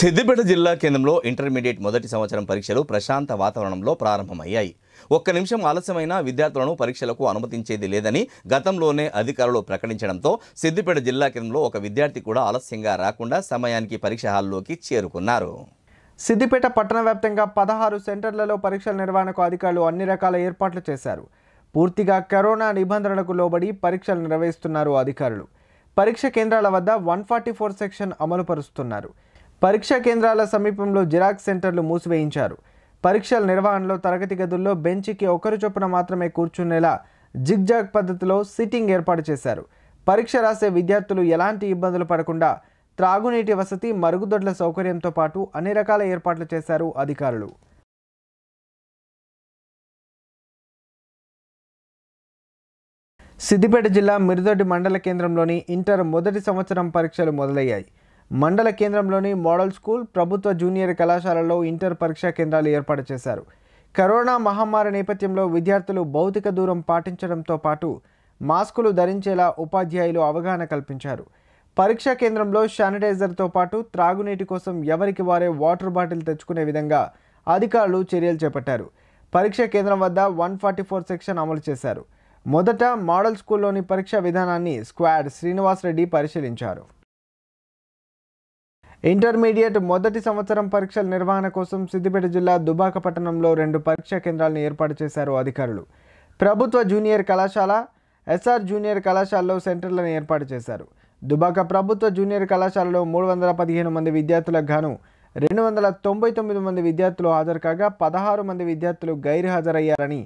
సిద్దిపేట జిల్లా కేంద్రంలో ఇంటర్మీడియట్ మొదటి సంవత్సరం పరీక్షలు ప్రశాంత వాతావరణంలో ప్రారంభమయ్యాయి ఒక్క నిమిషం ఆలస్యమైనా విద్యార్థులను పరీక్షలకు అనుమతించేది లేదని గతంలోనే అధికారులు ప్రకటించడంతో సిద్దిపేట జిల్లా కేంద్రంలో ఒక విద్యార్థి కూడా ఆలస్యంగా రాకుండా సమయానికి పరీక్ష హాల్లోకి చేరుకున్నారు సిద్దిపేట పట్టణ వ్యాప్తంగా పదహారు సెంటర్లలో పరీక్షల నిర్వహణకు అధికారులు అన్ని రకాల ఏర్పాట్లు చేశారు పూర్తిగా కరోనా నిబంధనలకు లోబడి పరీక్షలు నిర్వహిస్తున్నారు అధికారులు పరీక్ష కేంద్రాల వద్ద వన్ ఫార్టీ ఫోర్ సెక్షన్ అమలుపరుస్తున్నారు పరీక్షా కేంద్రాల సమీపంలో జిరాక్స్ సెంటర్లు మూసివేయించారు పరీక్షల నిర్వహణలో తరగతి గదుల్లో బెంచ్కి ఒకరు చొప్పున మాత్రమే కూర్చునేలా జిగ్జాగ్ పద్ధతిలో సిట్టింగ్ ఏర్పాటు చేశారు పరీక్ష రాసే విద్యార్థులు ఎలాంటి ఇబ్బందులు పడకుండా త్రాగునీటి వసతి మరుగుదొడ్ల సౌకర్యంతో పాటు అన్ని రకాల ఏర్పాట్లు చేశారు అధికారులు సిద్దిపేట జిల్లా మిరుదొడ్డి మండల కేంద్రంలోని ఇంటర్ మొదటి సంవత్సరం పరీక్షలు మొదలయ్యాయి మండల కేంద్రంలోని మోడల్ స్కూల్ ప్రభుత్వ జూనియర్ కళాశాలలో ఇంటర్ పరీక్షా కేంద్రాలు ఏర్పాటు చేశారు కరోనా మహమ్మారి నేపథ్యంలో విద్యార్థులు భౌతిక దూరం పాటించడంతో పాటు మాస్కులు ధరించేలా ఉపాధ్యాయులు అవగాహన కల్పించారు పరీక్షా కేంద్రంలో శానిటైజర్తో పాటు త్రాగునీటి కోసం ఎవరికి వారే వాటర్ బాటిల్ తెచ్చుకునే విధంగా అధికారులు చర్యలు చేపట్టారు పరీక్షా కేంద్రం వద్ద వన్ ఫార్టీ ఫోర్ సెక్షన్ అమలు చేశారు మొదట మోడల్ స్కూల్లోని పరీక్షా విధానాన్ని స్క్వాడ్ శ్రీనివాసరెడ్డి పరిశీలించారు ఇంటర్మీడియట్ మొదటి సంవత్సరం పరీక్షల నిర్వహణ కోసం సిద్దిపేట జిల్లా దుబాక పట్టణంలో రెండు పరీక్షా కేంద్రాలను ఏర్పాటు చేశారు అధికారులు ప్రభుత్వ జూనియర్ కళాశాల ఎస్ఆర్ జూనియర్ కళాశాలలో సెంటర్లను ఏర్పాటు చేశారు దుబాక ప్రభుత్వ జూనియర్ కళాశాలలో మూడు వందల పదిహేను మంది విద్యార్థులకు గాను రెండు వందల తొంభై తొమ్మిది మంది విద్యార్థులు హాజరు కాగా పదహారు మంది విద్యార్థులు గైర్హాజరయ్యారని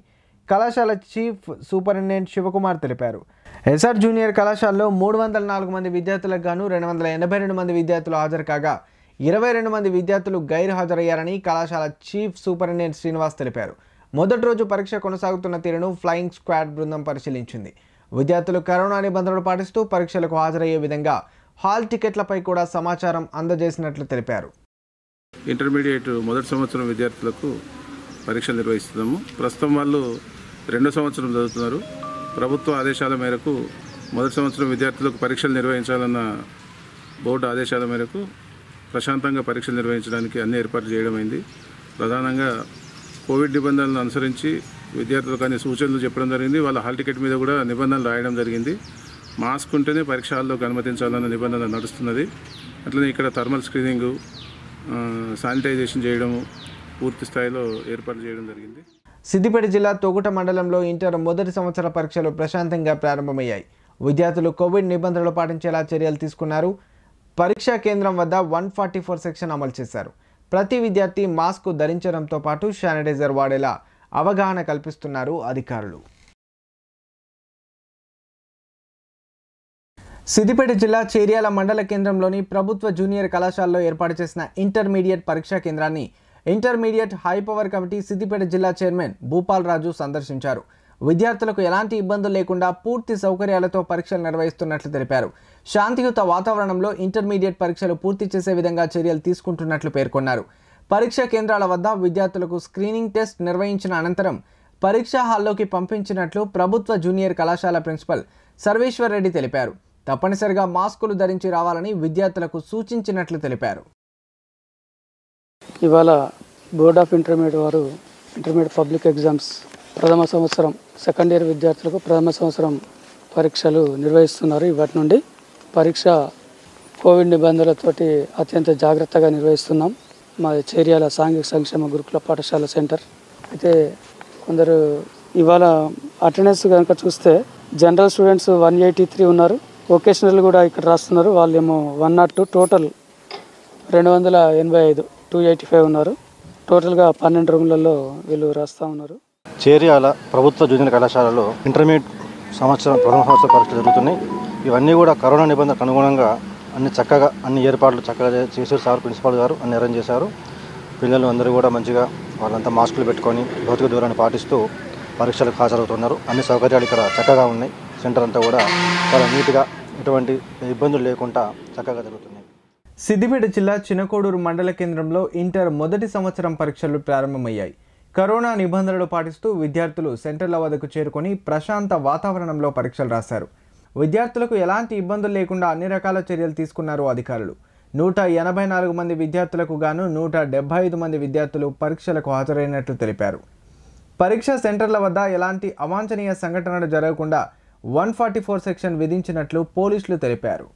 కళాశాల చీఫ్ సూపరింటెండెంట్ శివకుమార్ తెలిపారు ఎస్ఆర్ జూనియర్ కళాశాలలో మూడు వందల నాలుగు మంది విద్యార్థులకు గాను రెండు వందల ఎనభై రెండు మంది విద్యార్థులు హాజరు కాగా ఇరవై రెండు మంది విద్యార్థులు హాజరయ్యారని కళాశాల చీఫ్ సూపరింటెండెంట్ శ్రీనివాస్ తెలిపారు మొదటి రోజు పరీక్ష కొనసాగుతున్న తీరును ఫ్లయింగ్ స్క్వాడ్ బృందం పరిశీలించింది విద్యార్థులు కరోనా నిబంధనలు పాటిస్తూ పరీక్షలకు హాజరయ్యే విధంగా హాల్ టికెట్లపై కూడా సమాచారం అందజేసినట్లు తెలిపారు ఇంటర్మీడియట్ మొదటి సంవత్సరం విద్యార్థులకు పరీక్షలు నిర్వహిస్తున్నాము ప్రస్తుతం వాళ్ళు రెండు సంవత్సరం చదువుతున్నారు ప్రభుత్వ ఆదేశాల మేరకు మొదటి సంవత్సరం విద్యార్థులకు పరీక్షలు నిర్వహించాలన్న బోర్డు ఆదేశాల మేరకు ప్రశాంతంగా పరీక్షలు నిర్వహించడానికి అన్ని ఏర్పాట్లు చేయడమైంది ప్రధానంగా కోవిడ్ నిబంధనలను అనుసరించి విద్యార్థులకు అన్ని సూచనలు చెప్పడం జరిగింది వాళ్ళ హాల్ టికెట్ మీద కూడా నిబంధనలు రాయడం జరిగింది మాస్క్ ఉంటేనే పరీక్ష హాల్లోకి అనుమతించాలన్న నిబంధన నడుస్తున్నది అట్లనే ఇక్కడ థర్మల్ స్క్రీనింగు శానిటైజేషన్ చేయడము పూర్తి స్థాయిలో ఏర్పాటు చేయడం జరిగింది సిద్దిపేట జిల్లా తొగుట మండలంలో ఇంటర్ మొదటి సంవత్సర పరీక్షలు ప్రశాంతంగా ప్రారంభమయ్యాయి విద్యార్థులు కోవిడ్ నిబంధనలు పాటించేలా చర్యలు తీసుకున్నారు పరీక్షా కేంద్రం వద్ద వన్ ఫార్టీ ఫోర్ సెక్షన్ అమలు చేశారు ప్రతి విద్యార్థి మాస్క్ ధరించడంతో పాటు శానిటైజర్ వాడేలా అవగాహన కల్పిస్తున్నారు అధికారులు సిద్దిపేట జిల్లా చేర్యాల మండల కేంద్రంలోని ప్రభుత్వ జూనియర్ కళాశాలలో ఏర్పాటు చేసిన ఇంటర్మీడియట్ పరీక్షా కేంద్రాన్ని intermediate high power committee Siddipet జిల్లా చైర్మన్ భూపాల్ రాజు సందర్శించారు విద్యార్థులకు ఎలాంటి ఇబ్బందులు లేకుండా పూర్తి సౌకర్యాలతో పరీక్షలు నిర్వహిస్తున్నట్లు తెలిపారు శాంతియుత వాతావరణంలో ఇంటర్మీడియట్ పరీక్షలు పూర్తి చేసే విధంగా చర్యలు తీసుకుంటున్నట్లు పేర్కొన్నారు పరీక్ష కేంద్రాల వద్ద విద్యార్థులకు స్క్రీనింగ్ టెస్ట్ నిర్వహించిన అనంతరం పరీక్షా హాల్లోకి పంపించినట్లు ప్రభుత్వ జూనియర్ కళాశాల ప్రిన్సిపల్ సర్వేశ్వర్ రెడ్డి తెలిపారు తప్పనిసరిగా మాస్కులు ధరించి రావాలని విద్యార్థులకు సూచించినట్లు తెలిపారు ఇవాళ బోర్డ్ ఆఫ్ ఇంటర్మీడియట్ వారు ఇంటర్మీడియట్ పబ్లిక్ ఎగ్జామ్స్ ప్రథమ సంవత్సరం సెకండ్ ఇయర్ విద్యార్థులకు ప్రథమ సంవత్సరం పరీక్షలు నిర్వహిస్తున్నారు ఇవాటి నుండి పరీక్ష కోవిడ్ నిబంధనలతోటి అత్యంత జాగ్రత్తగా నిర్వహిస్తున్నాం మా చేర్యాల సాంఘిక సంక్షేమ గురుకుల పాఠశాల సెంటర్ అయితే కొందరు ఇవాళ అటెండెన్స్ కనుక చూస్తే general students one eighty three ఉన్నారు వొకేషనల్ కూడా ఇక్కడ రాస్తున్నారు వాళ్ళేమో వన్ నాట్ టూ టోటల్ రెండు వందల ఎనభై ఐదు టూ ఎయిటీ ఫైవ్ ఉన్నారు టోటల్గా పన్నెండు రూములలో వీళ్ళు రాస్తూ ఉన్నారు చేరియాల ప్రభుత్వ జూనియర్ కళాశాలలో ఇంటర్మీడియట్ సంవత్సరం ప్రథమ సంవత్సర పరీక్షలు జరుగుతున్నాయి ఇవన్నీ కూడా కరోనా నిబంధనలకు అనుగుణంగా అన్ని చక్కగా అన్ని ఏర్పాట్లు చక్కగా చేశారు సార్ ప్రిన్సిపాల్ గారు అన్ని అరేంజ్ చేశారు పిల్లలు అందరూ కూడా మంచిగా వాళ్ళంతా మాస్కులు పెట్టుకొని భౌతిక దూరాన్ని పాటిస్తూ పరీక్షలకు హాజరవుతున్నారు అన్ని సౌకర్యాలు ఇక్కడ చక్కగా ఉన్నాయి సెంటర్ అంతా కూడా చాలా నీట్గా ఎటువంటి ఇబ్బందులు లేకుండా చక్కగా జరుగుతున్నాయి సిద్దిపేట జిల్లా చినకోడూరు మండల కేంద్రంలో ఇంటర్ మొదటి సంవత్సరం పరీక్షలు ప్రారంభమయ్యాయి కరోనా నిబంధనలు పాటిస్తూ విద్యార్థులు సెంటర్ల వద్దకు చేరుకొని ప్రశాంత వాతావరణంలో పరీక్షలు రాశారు విద్యార్థులకు ఎలాంటి ఇబ్బందులు లేకుండా అన్ని రకాల చర్యలు తీసుకున్నారు అధికారులు నూట ఎనభై నాలుగు మంది విద్యార్థులకు గాను నూట డెబ్బై ఐదు మంది విద్యార్థులు పరీక్షలకు హాజరైనట్లు తెలిపారు పరీక్ష సెంటర్ల వద్ద ఎలాంటి అవాంఛనీయ సంఘటనలు జరగకుండా వన్ ఫార్టీ ఫోర్ సెక్షన్ విధించినట్లు పోలీసులు తెలిపారు